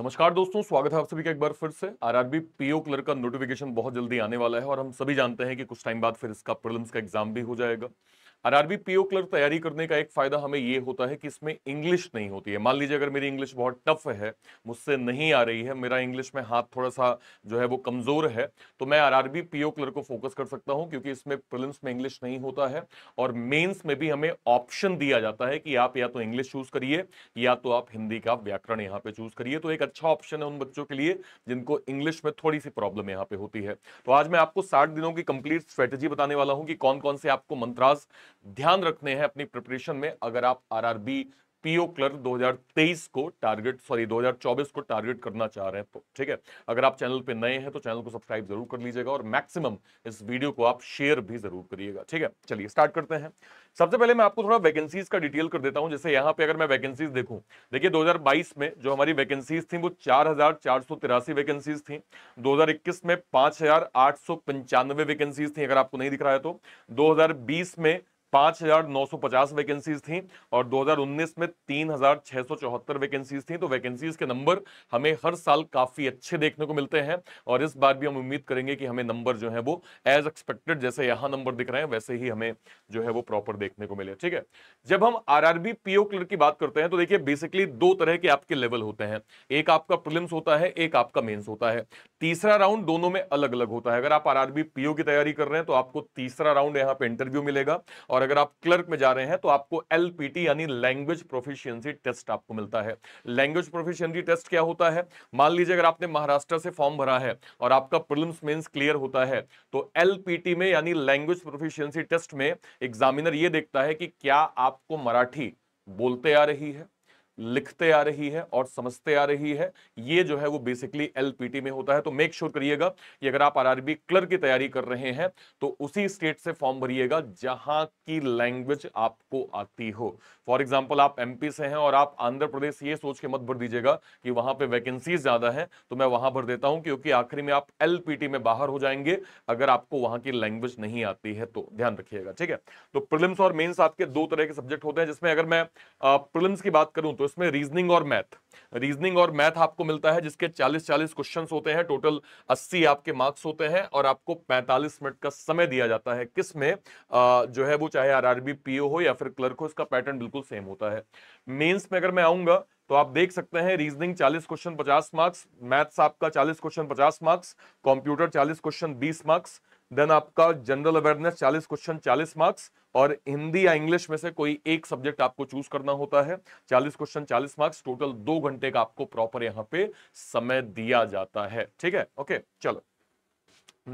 नमस्कार दोस्तों स्वागत है आप सभी का एक बार फिर से आरआरबी पीओ क्लर्क का नोटिफिकेशन बहुत जल्दी आने वाला है और हम सभी जानते हैं कि कुछ टाइम बाद फिर इसका प्रॉब्लम्स का एग्जाम भी हो जाएगा आरआरबी पीओ क्लर्क तैयारी करने का एक फायदा हमें ये होता है कि इसमें इंग्लिश नहीं होती है मान लीजिए अगर मेरी इंग्लिश बहुत टफ है मुझसे नहीं आ रही है मेरा इंग्लिश में हाथ थोड़ा सा जो है वो कमजोर है तो मैं आरआरबी पीओ क्लर्क को फोकस कर सकता हूं क्योंकि इसमें प्रिलिम्स में इंग्लिश नहीं होता है और मेन्स में भी हमें ऑप्शन दिया जाता है कि आप या तो इंग्लिश चूज करिए या तो आप हिंदी का व्याकरण यहाँ पे चूज करिए तो एक अच्छा ऑप्शन है उन बच्चों के लिए जिनको इंग्लिश में थोड़ी सी प्रॉब्लम यहाँ पे होती है तो आज मैं आपको साठ दिनों की कंप्लीट स्ट्रेटेजी बताने वाला हूँ कि कौन कौन से आपको मंत्रास ध्यान रखने हैं अपनी प्रिपरेशन में अगर आप आरआरबी पीओ क्लर्क 2023 को टारगेट सॉरी 2024 को टारगेट करना चाह रहे हैं तो ठीक है अगर आप चैनल पे नए हैं तो चैनल को सब्सक्राइब जरूर कर लीजिएगा और मैक्सिमम इस वीडियो को आप शेयर भी जरूर करिएगा ठीक है चलिए स्टार्ट करते हैं सबसे पहले मैं आपको थोड़ा वैकेंसीज का डिटेल कर देता हूं जैसे यहाँ पे अगर मैं वैकेंसीज देखूँ देखिए 2022 में जो हमारी वैकेंसीज थी वो चार वैकेंसीज थी 2021 में पाँच वैकेंसीज थी अगर आपको नहीं दिख रहा है तो 2020 में 5,950 वैकेंसीज थी और 2019 में 3,674 वैकेंसीज थी तो वैकेंसीज के नंबर हमें हर साल काफ़ी अच्छे देखने को मिलते हैं और इस बार भी हम उम्मीद करेंगे कि हमें नंबर जो है वो एज एक्सपेक्टेड जैसे यहाँ नंबर दिख रहे हैं वैसे ही हमें जो है वो प्रॉपर देखने को मिले ठीक है जब हम आर आर पीओ क्लर की बात करते हैं तो देखिए बेसिकली दो तरह के आपके लेवल होते हैं एक आपका प्रिलिम्स होता है एक आपका मेन्स होता है तीसरा राउंड दोनों में अलग अलग होता है अगर आप आर आर पीओ की तैयारी कर रहे हैं तो आपको तीसरा राउंड यहाँ पे इंटरव्यू मिलेगा और और अगर आप क्लर्क में जा रहे हैं तो आपको एल यानी लैंग्वेज प्रोफिशियंसी टेस्ट आपको मिलता है लैंग्वेज प्रोफिशियंसी टेस्ट क्या होता है मान लीजिए अगर आपने महाराष्ट्र से फॉर्म भरा है और आपका प्रिलिम्स मेंस क्लियर होता है तो एल में यानी लैंग्वेज प्रोफिशियंसी टेस्ट में एग्जामिनर ये देखता है कि क्या आपको मराठी बोलते आ रही है लिखते आ रही है और समझते आ रही है ये जो है वो बेसिकली एलपीटी में होता है तो मेक श्योर करिएगा कि अगर आप आरआरबी क्लर्क की तैयारी कर रहे हैं तो उसी स्टेट से फॉर्म भरिएगा जहां की लैंग्वेज आपको आती हो फॉर एग्जाम्पल आप एमपी से हैं और आप आंध्र प्रदेश ये सोच के मत भर दीजिएगा कि वहां पर वैकेंसीज ज्यादा है तो मैं वहां भर देता हूं क्योंकि आखिरी में आप एल में बाहर हो जाएंगे अगर आपको वहां की लैंग्वेज नहीं आती है तो ध्यान रखिएगा ठीक है तो प्रिलिम्स और मेन्स आपके दो तरह के सब्जेक्ट होते हैं जिसमें अगर मैं प्रिलिम्स की बात करूं तो उसमें रीजनिंग और मैथ रीजनिंग और मैथ आपको मिलता है जिसके 40-40 क्वेश्चन होते हैं टोटल 80 आपके मार्क्स होते हैं और आपको 45 मिनट का समय दिया जाता है किस में आ, जो है वो चाहे आरआरबी पीओ हो या फिर क्लर्क हो इसका पैटर्न बिल्कुल सेम होता है मेंस में अगर मैं आऊंगा तो आप देख सकते हैं रीजनिंग 40 क्वेश्चन 50 मार्क्स मैथ्स आपका 40 question 50 marks computer 40 question 20 marks then आपका जनरल अवेयरनेस 40 क्वेश्चन 40 मार्क्स और हिंदी या इंग्लिश में से कोई एक सब्जेक्ट आपको चूज करना होता है 40 क्वेश्चन 40 मार्क्स टोटल दो घंटे का आपको प्रॉपर यहाँ पे समय दिया जाता है ठीक है ओके चलो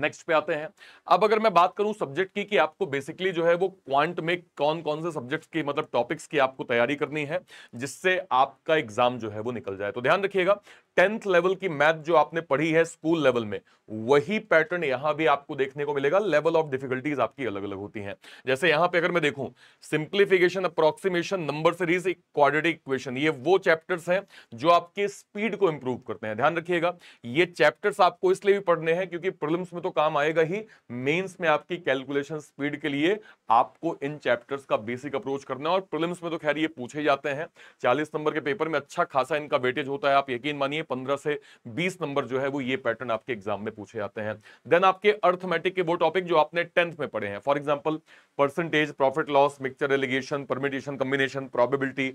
नेक्स्ट पे आते हैं अब अगर मैं बात करूं सब्जेक्ट की कि आपको बेसिकली जो है वो क्वांट में कौन कौन से सब्जेक्ट्स की मतलब टॉपिक्स की आपको तैयारी करनी है जिससे आपका एग्जाम जो है वो निकल जाए तो ध्यान रखिएगा टेंथ लेवल की मैथ जो आपने पढ़ी है स्कूल लेवल में वही पैटर्न यहां भी आपको देखने को मिलेगा लेवल ऑफ डिफिकल्टीज आपकी अलग अलग होती हैं जैसे यहां पे अगर मैं देखूं simplification approximation number series quadratic equation ये वो चैप्टर्स हैं जो आपके स्पीड को इंप्रूव करते हैं ध्यान रखिएगा ये चैप्टर्स आपको इसलिए भी पढ़ने हैं क्योंकि प्रिलिम्स में तो काम आएगा ही मेन्स में आपकी कैलकुलेशन स्पीड के लिए आपको इन चैप्टर्स का बेसिक अप्रोच करना है और प्रिलिम्स में तो खैर ये पूछे जाते हैं चालीस नंबर के पेपर में अच्छा खासा इनका वेटेज होता है आप यकीन मानिए पंद्रह से बीस नंबर जो है वो ये पैटर्न आपके एग्जाम में पूछे जाते हैं देन आपके अर्थमेटिक के वो टॉपिक जो आपने टेंथ में पढ़े हैं for example percentage profit loss mixture alligation permutation combination probability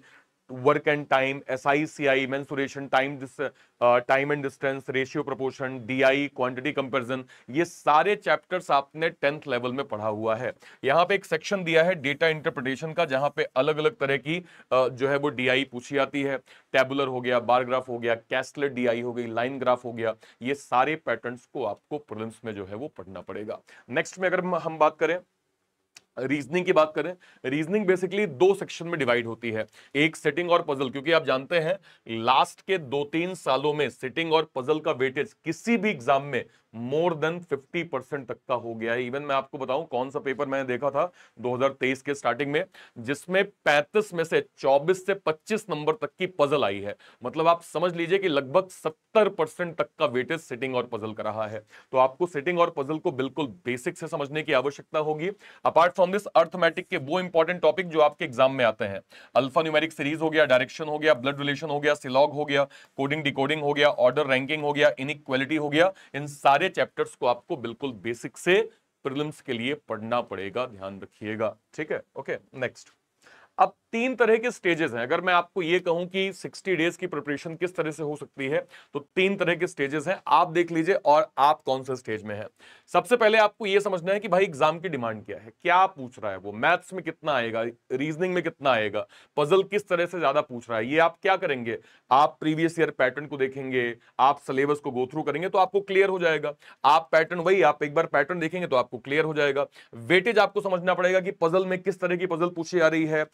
work and time S I C I mensuration, time time and distance ratio ratio D I quantity comparison ये सारे chapters आपने tenth level में पढ़ा हुआ है यहाँ पे एक सेक्शन दिया है डेटा इंटरप्रिटेशन का जहाँ पे अलग अलग तरह की जो है वो डी आई पूछी जाती है टेबुलर हो गया बारग्राफ हो गया कैसलेट डी आई हो गई लाइन ग्राफ हो गया ये सारे पैटर्न को आपको प्रिलिम्स में जो है वो पढ़ना पड़ेगा नेक्स्ट में अगर हम बात करें रीजनिंग की बात करें रीजनिंग बेसिकली दो सेक्शन में डिवाइड होती है एक सेटिंग और पजल क्योंकि आप जानते हैं लास्ट के दो तीन सालों में सेटिंग और पजल का वेटेज किसी भी एग्जाम में मोर देन 50 परसेंट तक का हो गया है इवन मैं आपको बताऊं कौन सा पेपर मैंने देखा था 2023 के स्टार्टिंग में जिसमें 35 में से 24 से 25 नंबर तक की पजल आई है मतलब आप समझ लीजिए कि लगभग 70 परसेंट तक का वेटेज सिटिंग और पजल का रहा है तो आपको सेटिंग और पजल को बिल्कुल बेसिक से समझने की आवश्यकता होगी अपार्ट फ्रॉम दिस अर्थमेटिक के वो इंपॉर्टेंट टॉपिक जो आपके एग्जाम में आते हैं अल्फा न्यूमेरिक सीरीज हो गया डायरेक्शन हो गया ब्लड रिलेशन हो गया सिलॉग हो गया कोडिंग डिकोडिंग हो गया ऑर्डर रैंकिंग हो गया इन हो गया इन सारे चैप्टर्स को आपको बिल्कुल बेसिक से प्रिलिम्स के लिए पढ़ना पड़ेगा ध्यान रखिएगा ठीक है ओके नेक्स्ट अब तीन तरह के स्टेजेस हैं अगर मैं आपको ये कहूं कि 60 डेज की प्रिपरेशन किस तरह से हो सकती है तो तीन तरह के स्टेजेस हैं आप देख लीजिए और आप कौन से स्टेज में हैं सबसे पहले आपको ये समझना है कि भाई एग्जाम की डिमांड क्या है क्या पूछ रहा है वो मैथ्स में कितना आएगा रीजनिंग में कितना आएगा पजल किस तरह से ज्यादा पूछ रहा है ये आप क्या करेंगे आप प्रीवियस ईयर पैटर्न को देखेंगे आप सिलेबस को गो थ्रू करेंगे तो आपको क्लियर हो जाएगा आप पैटर्न वही आप एक बार पैटर्न देखेंगे तो आपको क्लियर हो जाएगा वेटेज आपको समझना पड़ेगा कि पजल में किस तरह की पजल पूछी जा रही है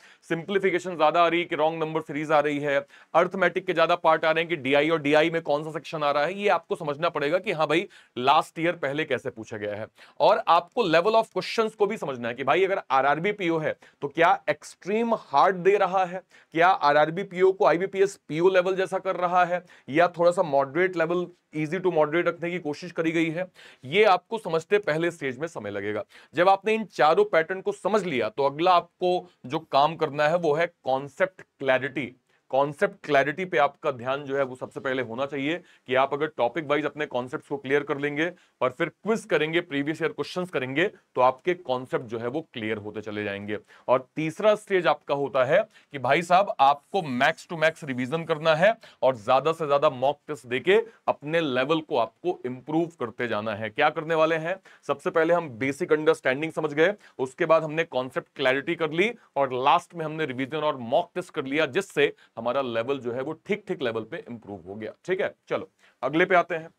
सिंप्लीफिकेशन ज्यादा आ रही है कि रॉन्ग नंबर सीरीज आ रही है अर्थमेटिक के ज्यादा पार्ट आ रहे हैं कि डीआई और डीआई में कौन सा सेक्शन आ रहा है ये आपको समझना पड़ेगा कि हाँ भाई लास्ट ईयर पहले कैसे पूछा गया है और आपको लेवल ऑफ क्वेश्चन को भी समझना है कि भाई अगर आर पीओ है तो क्या एक्सट्रीम हार्ड दे रहा है क्या आर पीओ को आईबीपीएस पीओ लेवल जैसा कर रहा है या थोड़ा सा moderate level easy to moderate रखने की कोशिश करी गई है ये आपको समझते पहले स्टेज में समय लगेगा जब आपने इन चारों पैटर्न को समझ लिया तो अगला आपको जो काम करना है है वो है कॉन्सेप्ट क्लैरिटी कॉन्सेप्ट क्लैरिटी पे आपका ध्यान जो है वो सबसे पहले होना चाहिए कि आप अगर टॉपिक वाइज अपने कॉन्सेप्ट को क्लियर कर लेंगे और फिर क्विज करेंगे प्रीवियस ईयर क्वेश्चंस करेंगे तो आपके कॉन्सेप्ट जो है वो क्लियर होते चले जाएंगे और तीसरा स्टेज आपका होता है कि भाई साहब आपको मैक्स टू मैक्स रिविजन करना है और ज्यादा से ज्यादा मॉक टेस्ट देके अपने लेवल को आपको इंप्रूव करते जाना है क्या करने वाले हैं सबसे पहले हम बेसिक अंडरस्टैंडिंग समझ गए उसके बाद हमने कॉन्सेप्ट क्लैरिटी कर ली और लास्ट में हमने रिविजन और मॉक टेस्ट कर लिया जिससे हमारा लेवल जो है वो ठीक ठीक लेवल पे इंप्रूव हो गया ठीक है चलो अगले पे आते हैं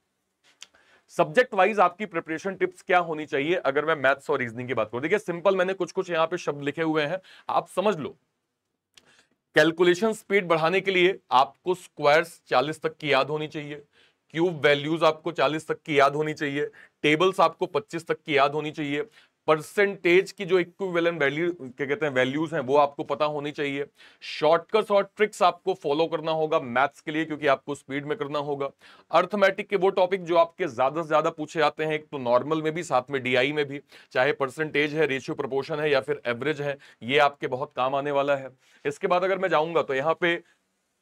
सब्जेक्ट वाइज आपकी प्रिपरेशन टिप्स क्या होनी चाहिए अगर मैं मैथ्स और रीजनिंग की बात करूं देखिए सिंपल मैंने कुछ कुछ यहाँ पे शब्द लिखे हुए हैं आप समझ लो कैलकुलेशन स्पीड बढ़ाने के लिए आपको स्क्वायर्स 40 तक की याद होनी चाहिए क्यूब वैल्यूज आपको 40 तक की याद होनी चाहिए टेबल्स आपको 25 तक की याद होनी चाहिए परसेंटेज की जो इक्विवेलेंट वैल्यू क्या कहते हैं वैल्यूज हैं वो आपको पता होनी चाहिए शॉर्टकट्स और ट्रिक्स आपको फॉलो करना होगा मैथ्स के लिए क्योंकि आपको स्पीड में करना होगा अर्थमेटिक के वो टॉपिक जो आपके ज्यादा से ज्यादा पूछे जाते हैं एक तो नॉर्मल में भी साथ में डीआई में भी चाहे परसेंटेज है रेशियो प्रपोर्शन है या फिर एवरेज है ये आपके बहुत काम आने वाला है इसके बाद अगर मैं जाऊंगा तो यहाँ पे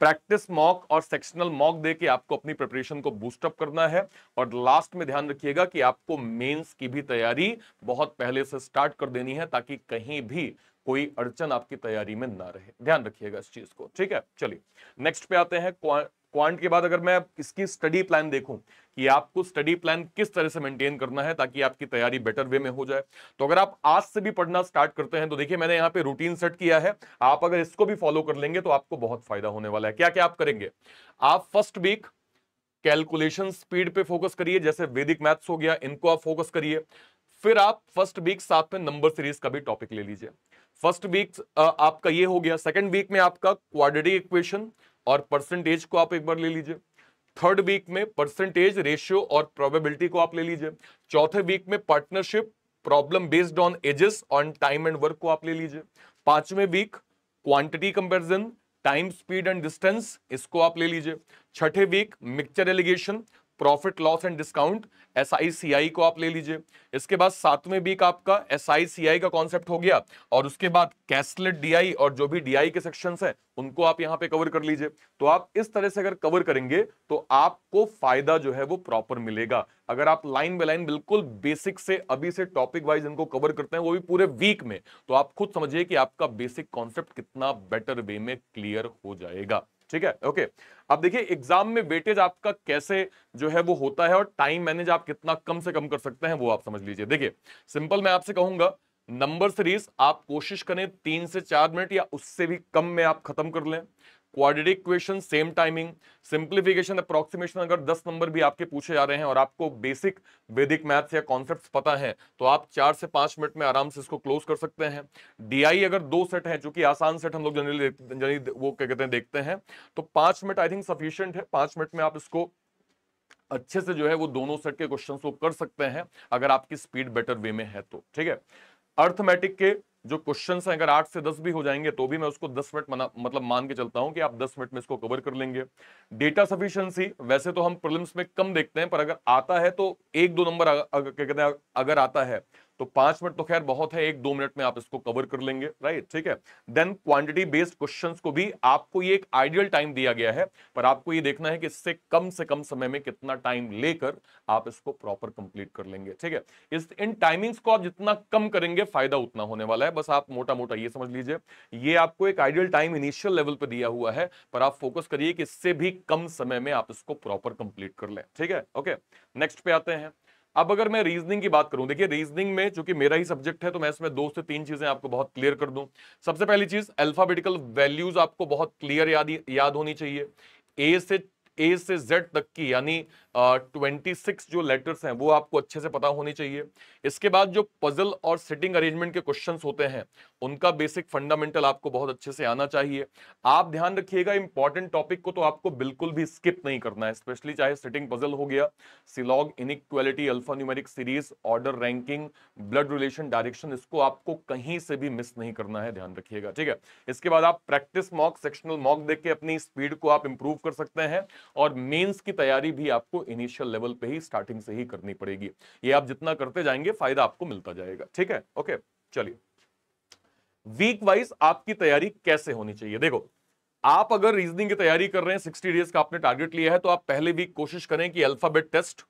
प्रैक्टिस मॉक और सेक्शनल मॉक दे के आपको अपनी प्रिपरेशन को बूस्टअप करना है और लास्ट में ध्यान रखिएगा कि आपको मेंस की भी तैयारी बहुत पहले से स्टार्ट कर देनी है ताकि कहीं भी कोई अड़चन आपकी तैयारी में ना रहे ध्यान रखिएगा इस चीज को ठीक है चलिए नेक्स्ट पे आते हैं क्वांट के बाद अगर मैं इसकी स्टडी प्लान देखूं कि आपको स्टडी प्लान किस तरह से मेंटेन करना है ताकि आपकी तैयारी बेटर वे में हो जाए तो अगर आप आज से भी पढ़ना स्टार्ट करते हैं तो देखिए मैंने यहाँ पे रूटीन सेट किया है आप अगर इसको भी फॉलो कर लेंगे तो आपको बहुत फायदा होने वाला है क्या क्या आप करेंगे आप फर्स्ट वीक कैलकुलेशन स्पीड पे फोकस करिए जैसे वेदिक मैथ्स हो गया इनको आप फोकस करिए फिर आप फर्स्ट वीक साथ में नंबर सीरीज का भी टॉपिक ले लीजिए फर्स्ट वीक आपका ये हो गया सेकंड वीक में आपका क्वाड्रेटिक इक्वेशन और परसेंटेज को आप एक बार ले लीजिए थर्ड वीक में परसेंटेज रेशियो और प्रोबेबिलिटी को आप ले लीजिए चौथे वीक में partnership problem based on ages on time and work को आप ले लीजिए पांचवें week quantity comparison time speed and distance इसको आप ले लीजिए छठे week mixture alligation profit loss and discounts को आप ले लीजिए इसके बाद सातवें वीक आपका एस का कॉन्सेप्ट हो गया और उसके बाद कैसलेट डीआई और जो भी डीआई के सेक्शंस हैं उनको आप यहां पे कवर कर लीजिए तो आप इस तरह से अगर कवर करेंगे तो आपको फायदा जो है वो प्रॉपर मिलेगा अगर आप लाइन बाय लाइन बिल्कुल बेसिक से अभी से टॉपिक वाइज इनको कवर करते हैं वो भी पूरे वीक में तो आप खुद समझिए कि आपका बेसिक कॉन्सेप्ट कितना बेटर वे में क्लियर हो जाएगा ठीक है ओके अब देखिए एग्जाम में वेटेज आपका कैसे जो है वो होता है और टाइम मैनेज आप कितना कम से कम कर सकते हैं वो आप समझ लीजिए देखिए सिंपल मैं आपसे कहूंगा नंबर सीरीज आप कोशिश करें तीन से चार मिनट या उससे भी कम में आप खत्म कर लें quadratic question same timing simplification approximation अगर 10 नंबर भी आपके पूछे जा रहे हैं और आपको बेसिक वैदिक मैथ्स या कॉन्सेप्ट्स पता है तो आप चार से पांच मिनट में आराम से इसको क्लोज कर सकते हैं डीआई अगर दो सेट है चूंकि आसान सेट हम लोग जनरली जनरली वो क्या कहते हैं देखते हैं तो पांच मिनट आई थिंक सफिशियंट है पांच मिनट में आप इसको अच्छे से जो है वो दोनों सेट के क्वेश्चन को कर सकते हैं अगर आपकी स्पीड बेटर वे में है तो ठीक है अर्थमेटिक के जो क्वेश्चन हैं अगर आठ से दस भी हो जाएंगे तो भी मैं उसको दस मिनट मतलब मान के चलता हूं कि आप दस मिनट में इसको कवर कर लेंगे डेटा सफिशियंसी वैसे तो हम प्रॉब्लम्स में कम देखते हैं पर अगर आता है तो एक दो नंबर क्या कहते हैं अगर आता है तो पांच मिनट तो खैर बहुत है एक दो मिनट में आप इसको कवर कर लेंगे राइट ठीक है देन क्वांटिटी बेस्ड क्वेश्चंस को भी आपको ये एक आइडियल टाइम दिया गया है पर आपको ये देखना है कि इससे कम से कम समय में कितना टाइम लेकर आप इसको प्रॉपर कंप्लीट कर लेंगे ठीक है इस इन टाइमिंग्स को आप जितना कम करेंगे फायदा उतना होने वाला है बस आप मोटा मोटा ये समझ लीजिए ये आपको एक आइडियल टाइम इनिशियल लेवल पर दिया हुआ है पर आप फोकस करिए कि इससे भी कम समय में आप इसको प्रॉपर कंप्लीट कर लें ठीक है ओके नेक्स्ट पे आते हैं अब अगर मैं रीजनिंग की बात करूं देखिए रीजनिंग में चूंकि मेरा ही सब्जेक्ट है तो मैं इसमें दो से तीन चीजें आपको बहुत क्लियर कर दूं सबसे पहली चीज अल्फाबेटिकल वैल्यूज आपको बहुत क्लियर याद याद होनी चाहिए ए से ए से जेड तक की यानी ट्वेंटी सिक्स जो लेटर्स हैं वो आपको अच्छे से पता होनी चाहिए इसके बाद जो पजल और सिटिंग अरेंजमेंट के क्वेश्चंस होते हैं उनका बेसिक फंडामेंटल आपको बहुत अच्छे से आना चाहिए आप ध्यान रखिएगा इंपॉर्टेंट टॉपिक को तो आपको बिल्कुल भी स्किप नहीं करना है स्पेशली चाहे सिटिंग पजल हो गया syllogism inequality alphanumeric series order ranking blood relation direction इसको आपको कहीं से भी मिस नहीं करना है ध्यान रखिएगा ठीक है इसके बाद आप प्रैक्टिस मॉक सेक्शनल मॉक देख के अपनी स्पीड को आप इंप्रूव कर सकते हैं और मेन्स की तैयारी भी आपको इनिशियल लेवल पे ही स्टार्टिंग से ही करनी पड़ेगी ये आप जितना करते जाएंगे फायदा आपको मिलता जाएगा ठीक है ओके चलिए वीक वाइज आपकी तैयारी कैसे होनी चाहिए देखो आप अगर रीजनिंग की तैयारी कर रहे हैं सिक्सटी डेज का आपने टारगेट लिया है तो आप पहले भी कोशिश करें कि अल्फाबेट टेस्ट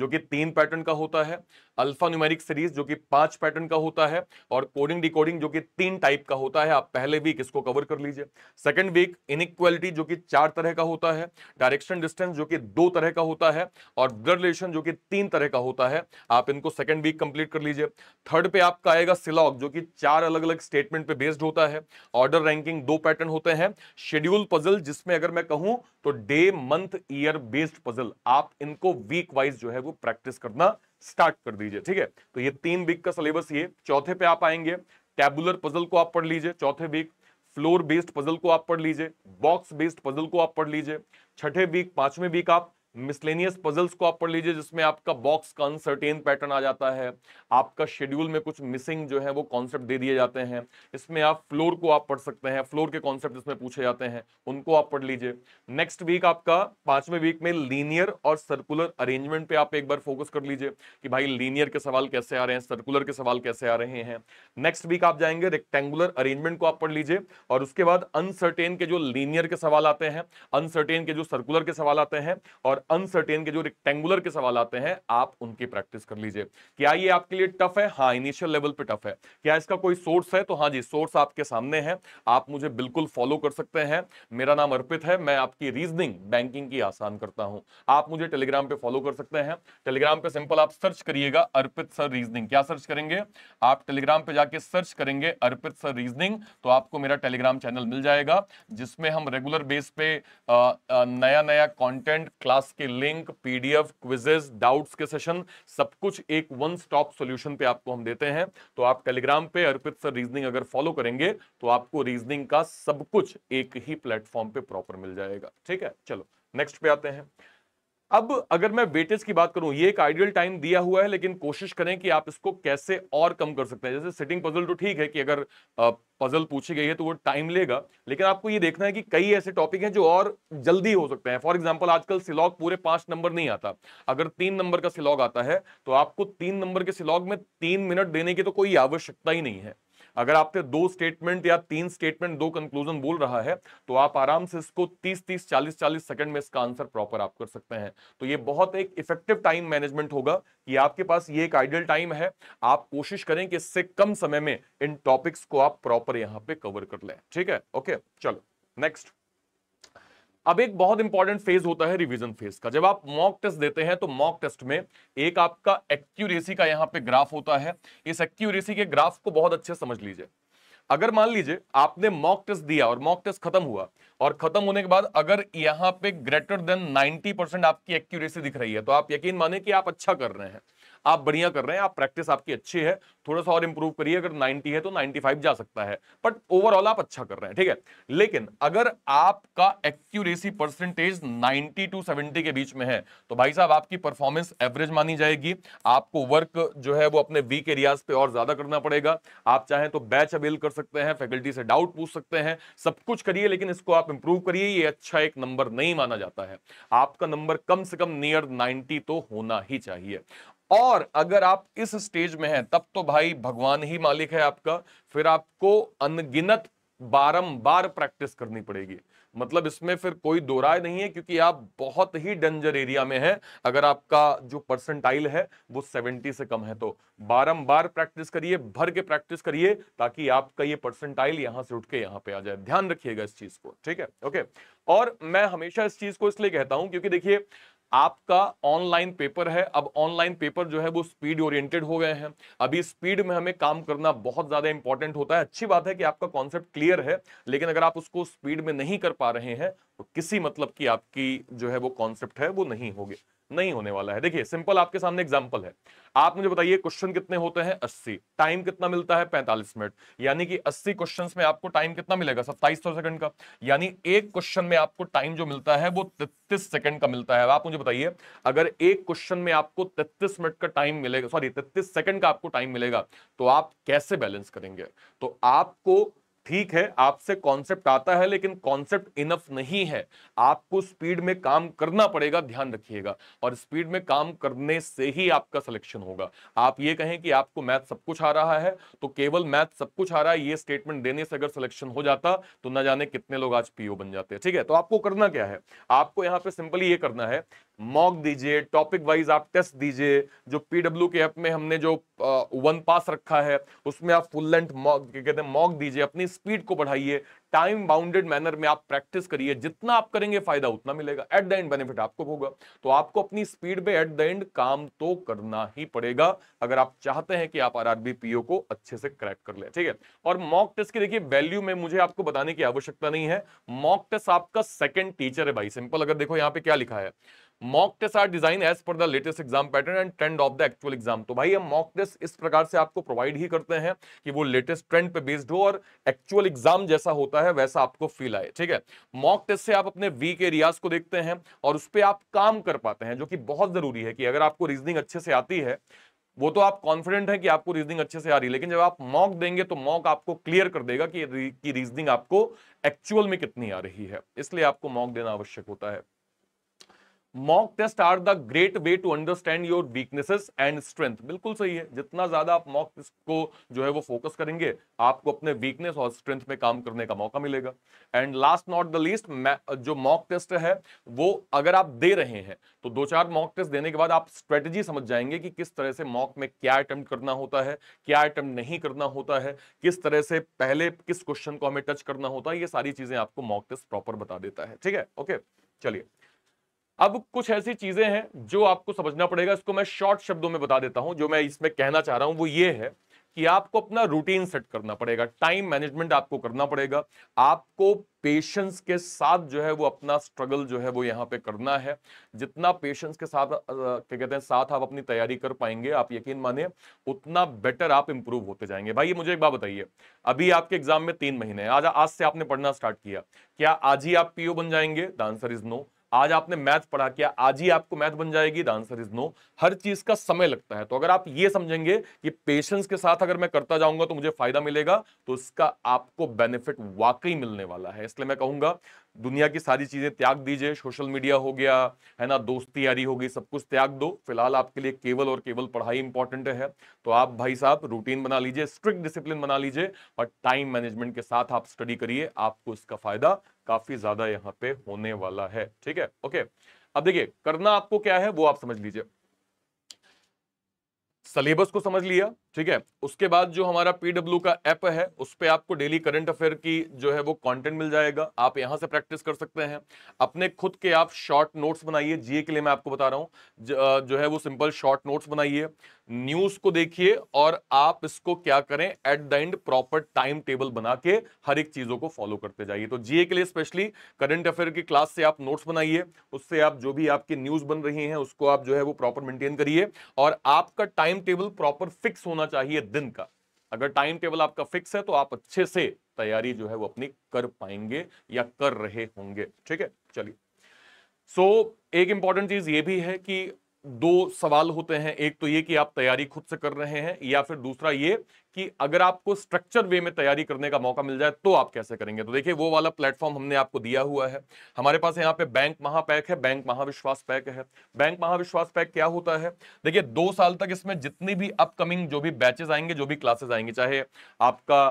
जो कि तीन पैटर्न का होता है अल्फा न्यूमेरिक सीरीज जो कि पांच पैटर्न का होता है और कोडिंग डिकोडिंग जो कि तीन टाइप का होता है आप पहले वीक इसको कवर कर लीजिए सेकंड वीक इनइक्वालिटी जो कि चार तरह का होता है डायरेक्शन डिस्टेंस जो कि दो तरह का होता है और ब्लड रिलेशन जो कि तीन तरह का होता है आप इनको सेकंड वीक कंप्लीट कर लीजिए थर्ड पे आपका आएगा सिलॉग जो कि चार अलग अलग स्टेटमेंट पे बेस्ड होता है ऑर्डर रैंकिंग दो पैटर्न होते हैं शेड्यूल पजल जिसमें अगर मैं कहूं तो day month year based puzzle आप इनको वीक वाइज जो है वो प्रैक्टिस करना स्टार्ट कर दीजिए ठीक है तो ये तीन वीक का सिलेबस ये चौथे पे आप आएंगे टेबुलर पजल को आप पढ़ लीजिए चौथे वीक फ्लोर बेस्ड पजल को आप पढ़ लीजिए बॉक्स बेस्ड पजल को आप पढ़ लीजिए छठे वीक पांचवें वीक आप मिसलेनियस पजल्स को आप पढ़ लीजिए जिसमें आपका बॉक्स का अनसर्टेन पैटर्न आ जाता है आपका शेड्यूल में कुछ मिसिंग जो है वो कॉन्सेप्ट दे दिए जाते हैं इसमें आप फ्लोर को आप पढ़ सकते हैं फ्लोर के कॉन्सेप्ट इसमें पूछे जाते हैं उनको आप पढ़ लीजिए नेक्स्ट वीक आपका पांचवें वीक में लीनियर और सर्कुलर अरेंजमेंट पे आप एक बार फोकस कर लीजिए कि भाई लीनियर के सवाल कैसे आ रहे हैं सर्कुलर के सवाल कैसे आ रहे हैं नेक्स्ट वीक आप जाएंगे रेक्टेंगुलर अरेंजमेंट को आप पढ़ लीजिए और उसके बाद अनसर्टेन के जो लीनियर के सवाल आते हैं अनसर्टेन के जो सर्कुलर के सवाल आते हैं और और अनसर्टेन के जो रेक्टेंगुलर के सवाल आते हैं आप उनकी प्रैक्टिस कर लीजिए क्या ये आपके लिए टफ है हाँ इनिशियल लेवल पे टफ है क्या इसका कोई सोर्स है तो हाँ जी सोर्स आपके सामने है आप मुझे बिल्कुल फॉलो कर सकते हैं मेरा नाम अर्पित है मैं आपकी रीजनिंग बैंकिंग की आसान करता हूं आप मुझे टेलीग्राम पे फॉलो कर सकते हैं टेलीग्राम पे सिंपल आप सर्च करिएगा अर्पित सर रीजनिंग क्या सर्च करेंगे आप टेलीग्राम पे जाके सर्च करेंगे अर्पित सर रीजनिंग तो आपको मेरा टेलीग्राम चैनल मिल जाएगा जिसमें हम रेगुलर बेस पे नया नया कंटेंट क्लास क्लास के लिंक पीडीएफ क्विजेस डाउट्स के सेशन सब कुछ एक वन स्टॉप सॉल्यूशन पे आपको हम देते हैं तो आप टेलीग्राम पे अर्पित सर रीजनिंग अगर फॉलो करेंगे तो आपको रीजनिंग का सब कुछ एक ही प्लेटफॉर्म पे प्रॉपर मिल जाएगा ठीक है चलो नेक्स्ट पे आते हैं अब अगर मैं वेटेज की बात करूं ये एक आइडियल टाइम दिया हुआ है लेकिन कोशिश करें कि आप इसको कैसे और कम कर सकते हैं जैसे सिटिंग पजल तो ठीक है कि अगर पजल पूछी गई है तो वो टाइम लेगा लेकिन आपको ये देखना है कि कई ऐसे टॉपिक हैं जो और जल्दी हो सकते हैं फॉर एग्जाम्पल आजकल सिलॉग पूरे पांच नंबर नहीं आता अगर तीन नंबर का सिलॉग आता है तो आपको तीन नंबर के सिलॉग में तीन मिनट देने की तो कोई आवश्यकता ही नहीं है अगर आपने दो स्टेटमेंट या तीन स्टेटमेंट दो कंक्लूजन बोल रहा है तो आप आराम से इसको 30 30 40 40 सेकंड में इसका आंसर प्रॉपर आप कर सकते हैं तो ये बहुत एक इफेक्टिव टाइम मैनेजमेंट होगा कि आपके पास ये एक आइडियल टाइम है आप कोशिश करें कि इससे कम समय में इन टॉपिक्स को आप प्रॉपर यहाँ पे कवर कर लें ठीक है ओके चलो नेक्स्ट अब एक बहुत इंपॉर्टेंट फेज होता है रिवीजन फेज का जब आप मॉक टेस्ट देते हैं तो मॉक टेस्ट में एक आपका एक्यूरेसी का यहाँ पे ग्राफ होता है इस एक्यूरेसी के ग्राफ को बहुत अच्छे समझ लीजिए अगर मान लीजिए आपने मॉक टेस्ट दिया और मॉक टेस्ट खत्म हुआ और खत्म होने के बाद अगर यहाँ पे ग्रेटर देन 90 परसेंट आपकी एक्यूरेसी दिख रही है तो आप यकीन माने कि आप अच्छा कर रहे हैं आप बढ़िया कर रहे हैं आप प्रैक्टिस आपकी अच्छी है थोड़ा सा और इंप्रूव करिए अगर 90 है तो 95 जा सकता है बट ओवरऑल आप अच्छा कर रहे हैं ठीक है लेकिन अगर आपका एक्यूरेसी परसेंटेज 90 टू 70 के बीच में है तो भाई साहब आपकी परफॉर्मेंस एवरेज मानी जाएगी आपको वर्क जो है वो अपने वीक एरियाज पे और ज्यादा करना पड़ेगा आप चाहें तो बैच अवेल कर सकते हैं फैकल्टी से डाउट पूछ सकते हैं सब कुछ करिए लेकिन इसको आप इंप्रूव करिए ये अच्छा एक नंबर नहीं माना जाता है आपका नंबर कम से कम नियर नाइनटी तो होना ही चाहिए और अगर आप इस स्टेज में हैं तब तो भाई भगवान ही मालिक है आपका फिर आपको अनगिनत बारंबार प्रैक्टिस करनी पड़ेगी मतलब इसमें फिर कोई दो राय नहीं है क्योंकि आप बहुत ही डेंजर एरिया में हैं अगर आपका जो परसेंटाइल है वो 70 से कम है तो बारंबार प्रैक्टिस करिए भर के प्रैक्टिस करिए ताकि आपका ये परसेंटाइल यहां से उठ के यहां पे आ जाए ध्यान रखिएगा इस चीज को ठीक है ओके और मैं हमेशा इस चीज को इसलिए कहता हूं क्योंकि देखिए आपका ऑनलाइन पेपर है अब ऑनलाइन पेपर जो है वो स्पीड ओरिएंटेड हो गए हैं अभी स्पीड में हमें काम करना बहुत ज्यादा इंपॉर्टेंट होता है अच्छी बात है कि आपका कॉन्सेप्ट क्लियर है लेकिन अगर आप उसको स्पीड में नहीं कर पा रहे हैं तो किसी मतलब की आपकी जो है वो कॉन्सेप्ट है वो नहीं होगी नहीं होने वाला है देखिए सिंपल आपके सामने एग्जांपल है आप मुझे बताइए क्वेश्चन कितने होते हैं 80 टाइम कितना मिलता है 45 मिनट यानी कि 80 क्वेश्चंस में आपको टाइम कितना मिलेगा सत्ताईस सौ सेकंड का यानी एक क्वेश्चन में आपको टाइम जो मिलता है वो तैतीस सेकंड का मिलता है आप मुझे बताइए अगर एक क्वेश्चन में आपको तैतीस मिनट का टाइम मिलेगा सॉरी तैतीस सेकंड का आपको टाइम मिलेगा तो आप कैसे बैलेंस करेंगे तो आपको ठीक है आपसे कॉन्सेप्ट आता है लेकिन कॉन्सेप्ट इनफ नहीं है आपको स्पीड में काम करना पड़ेगा ध्यान रखिएगा और स्पीड में काम करने से ही आपका सिलेक्शन होगा आप ये कहें कि आपको मैथ सब कुछ आ रहा है तो केवल मैथ सब कुछ आ रहा है ये स्टेटमेंट देने से अगर सिलेक्शन हो जाता तो ना जाने कितने लोग आज पीओ बन जाते हैं ठीक है तो आपको करना क्या है आपको यहाँ पे सिंपली ये करना है मॉक दीजिए टॉपिक वाइज आप टेस्ट दीजिए जो पीडब्ल्यू के ऐप में हमने जो वन पास रखा है उसमें आप फुल लेंथ मॉक कहते हैं मॉक दीजिए अपनी स्पीड को बढ़ाइए टाइम बाउंडेड मैनर में आप प्रैक्टिस करिए जितना आप करेंगे फायदा उतना मिलेगा एट द एंड बेनिफिट आपको होगा तो आपको अपनी स्पीड पे एट द एंड काम तो करना ही पड़ेगा अगर आप चाहते हैं कि आप आरआरबी पीओ को अच्छे से क्रैक कर ले ठीक है और मॉक टेस्ट की देखिए वैल्यू में मुझे आपको बताने की आवश्यकता नहीं है मॉक टेस्ट आपका सेकेंड टीचर है भाई सिंपल अगर देखो यहाँ पे क्या लिखा है mock test are designed as per the latest exam pattern and trend of the actual exam तो भाई हम मॉक टेस्ट इस प्रकार से आपको प्रोवाइड ही करते हैं कि वो लेटेस्ट ट्रेंड पे बेस्ड हो और एक्चुअल एग्जाम जैसा होता है वैसा आपको फील आए ठीक है मॉक टेस्ट से आप अपने वीक एरियाज को देखते हैं और उस पर आप काम कर पाते हैं जो कि बहुत जरूरी है कि अगर आपको रीजनिंग अच्छे से आती है वो तो आप कॉन्फिडेंट है कि आपको रीजनिंग अच्छे से आ रही है लेकिन जब आप मॉक देंगे तो मॉक आपको क्लियर कर देगा कि रीजनिंग आपको एक्चुअल में कितनी आ रही है इसलिए आपको मॉक देना आवश्यक होता है mock test are the great way to understand your weaknesses and strength बिल्कुल सही है जितना ज्यादा आप मॉक टेस्ट को जो है वो फोकस करेंगे आपको अपने वीकनेस और स्ट्रेंथ में काम करने का मौका मिलेगा and last not the least जो मॉक टेस्ट है वो अगर आप दे रहे हैं तो दो चार मॉक टेस्ट देने के बाद आप स्ट्रेटेजी समझ जाएंगे कि किस तरह से मॉक में क्या अटेम्प्ट करना होता है क्या अटेम्प्ट नहीं करना होता है किस तरह से पहले किस क्वेश्चन को हमें टच करना होता है ये सारी चीजें आपको मॉक टेस्ट प्रॉपर बता देता है ठीक है ओके चलिए अब कुछ ऐसी चीजें हैं जो आपको समझना पड़ेगा इसको मैं शॉर्ट शब्दों में बता देता हूं जो मैं इसमें कहना चाह रहा हूं वो ये है कि आपको अपना रूटीन सेट करना पड़ेगा टाइम मैनेजमेंट आपको करना पड़ेगा आपको पेशेंस के साथ जो है वो अपना स्ट्रगल जो है वो यहाँ पे करना है जितना पेशेंस के साथ क्या कहते हैं साथ आप अपनी तैयारी कर पाएंगे आप यकीन माने उतना बेटर आप इंप्रूव होते जाएंगे भाई ये मुझे एक बात बताइए अभी आपके एग्जाम में तीन महीने हैं आज आज से आपने पढ़ना स्टार्ट किया क्या आज ही आप पीओ बन जाएंगे द आंसर इज नो आज आपने मैथ पढ़ा किया आज ही आपको मैथ बन जाएगी द आंसर इज नो हर चीज का समय लगता है तो अगर आप ये समझेंगे कि पेशेंस के साथ अगर मैं करता जाऊंगा तो मुझे फायदा मिलेगा तो उसका आपको बेनिफिट वाकई मिलने वाला है इसलिए मैं कहूंगा दुनिया की सारी चीजें त्याग दीजिए सोशल मीडिया हो गया है ना दोस्ती यारी होगी सब कुछ त्याग दो फिलहाल आपके लिए केवल और केवल पढ़ाई इंपॉर्टेंट है तो आप भाई साहब रूटीन बना लीजिए स्ट्रिक्ट डिसिप्लिन बना लीजिए और टाइम मैनेजमेंट के साथ आप स्टडी करिए आपको इसका फायदा काफी ज्यादा यहाँ पे होने वाला है ठीक है ओके अब देखिए करना आपको क्या है वो आप समझ लीजिए सिलेबस को समझ लिया ठीक है उसके बाद जो हमारा पीडब्ल्यू का ऐप है उस पर आपको डेली करंट अफेयर की जो है वो कंटेंट मिल जाएगा आप यहां से प्रैक्टिस कर सकते हैं अपने खुद के आप शॉर्ट नोट्स बनाइए जीए के लिए मैं आपको बता रहा हूं जो, जो है वो सिंपल शॉर्ट नोट्स बनाइए न्यूज को देखिए और आप इसको क्या करें at the end proper time table बना के हर एक चीजों को फॉलो करते जाइए तो जीए के लिए स्पेशली करंट अफेयर की क्लास से आप नोट्स बनाइए उससे आप जो भी आपकी न्यूज बन रही है उसको आप जो है वो प्रॉपर मेंटेन करिए और आपका टाइम टेबल प्रॉपर फिक्स होना होना चाहिए दिन का अगर टाइम टेबल आपका फिक्स है तो आप अच्छे से तैयारी जो है वो अपनी कर पाएंगे या कर रहे होंगे ठीक है चलिए सो so, एक इंपॉर्टेंट चीज ये भी है कि दो सवाल होते हैं एक तो ये कि आप तैयारी खुद से कर रहे हैं या फिर दूसरा ये कि अगर आपको स्ट्रक्चर वे में तैयारी करने का मौका मिल जाए तो आप कैसे करेंगे तो देखिए वो वाला प्लेटफॉर्म हमने आपको दिया हुआ है हमारे पास यहाँ पे बैंक महापैक है बैंक महाविश्वास पैक है बैंक महाविश्वास पैक क्या होता है देखिए दो साल तक इसमें जितनी भी अपकमिंग जो भी बैचेज आएंगे जो भी क्लासेज आएंगे चाहे आपका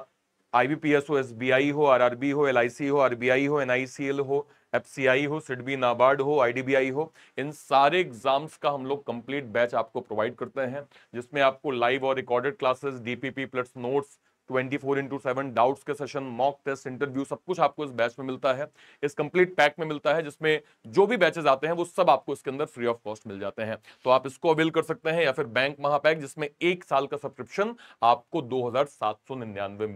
आई हो एस हो आर हो एल हो आरबीआई हो एन हो एफसीआई हो सिडबी नाबार्ड हो आईडीबीआई हो इन सारे एग्जाम्स का हम लोग कंप्लीट बैच आपको प्रोवाइड करते हैं जिसमें आपको लाइव और recorded classes DPP plus notes twenty four into seven doubts के सेशन मॉक टेस्ट इंटरव्यू सब कुछ आपको इस बैच में मिलता है इस कंप्लीट पैक में मिलता है जिसमें जो भी बैचेस आते हैं वो सब आपको इसके अंदर फ्री ऑफ कॉस्ट मिल जाते हैं तो आप इसको अवेल कर सकते हैं या फिर बैंक महापैक जिसमें एक साल का सब्सक्रिप्शन आपको दो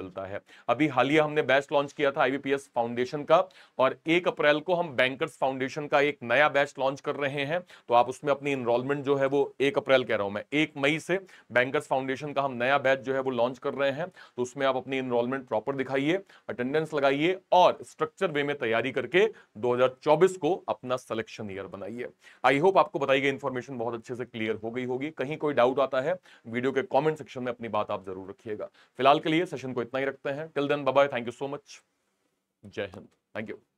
मिलता है अभी हालिया हमने बैच लॉन्च किया था आईबीपीएस फाउंडेशन का और एक अप्रैल को हम बैंकर्स फाउंडेशन का एक नया बैच लॉन्च कर रहे हैं तो आप उसमें अपनी इनरोलमेंट जो है वो एक अप्रैल कह रहा हूं मैं एक मई से बैंकर्स फाउंडेशन का हम नया बैच जो है वो लॉन्च कर रहे हैं तो उसमें आप अपनी इनरोलमेंट प्रॉपर दिखाइए अटेंडेंस लगाइए और स्ट्रक्चर वे में तैयारी करके 2024 को अपना सिलेक्शन ईयर बनाइए आई होप आपको बताई गई इन्फॉर्मेशन बहुत अच्छे से क्लियर हो गई होगी कहीं कोई डाउट आता है वीडियो के कॉमेंट सेक्शन में अपनी बात आप जरूर रखिएगा फिलहाल के लिए सेशन को इतना ही रखते हैं till then bye thank you so much जय हिंद थैंक यू